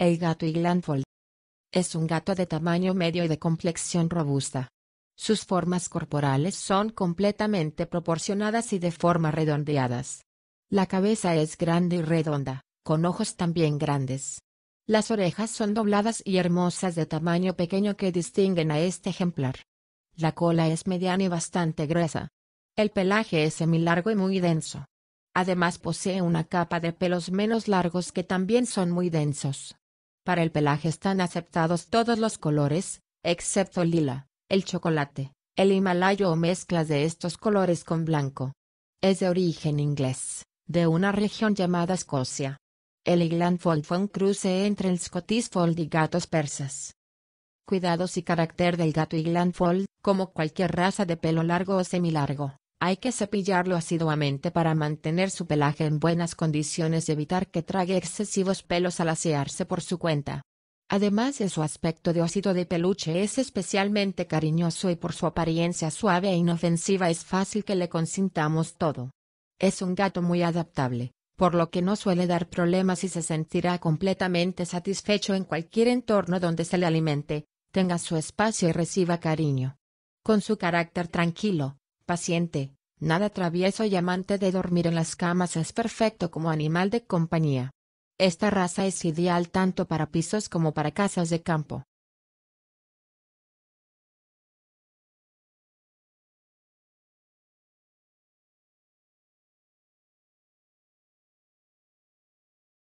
El gato Glanfold. Es un gato de tamaño medio y de complexión robusta. Sus formas corporales son completamente proporcionadas y de forma redondeadas. La cabeza es grande y redonda, con ojos también grandes. Las orejas son dobladas y hermosas de tamaño pequeño que distinguen a este ejemplar. La cola es mediana y bastante gruesa. El pelaje es semilargo y muy denso. Además posee una capa de pelos menos largos que también son muy densos. Para el pelaje están aceptados todos los colores, excepto lila, el chocolate, el himalayo o mezclas de estos colores con blanco. Es de origen inglés, de una región llamada Escocia. El Highland Fold fue un cruce entre el Scottish Fold y gatos persas. Cuidados y carácter del gato Highland Fold, como cualquier raza de pelo largo o semilargo, hay que cepillarlo asiduamente para mantener su pelaje en buenas condiciones y evitar que trague excesivos pelos al asearse por su cuenta. Además de su aspecto de osito de peluche es especialmente cariñoso y por su apariencia suave e inofensiva es fácil que le consintamos todo. Es un gato muy adaptable, por lo que no suele dar problemas y se sentirá completamente satisfecho en cualquier entorno donde se le alimente, tenga su espacio y reciba cariño. Con su carácter tranquilo, paciente, nada travieso y amante de dormir en las camas es perfecto como animal de compañía. Esta raza es ideal tanto para pisos como para casas de campo.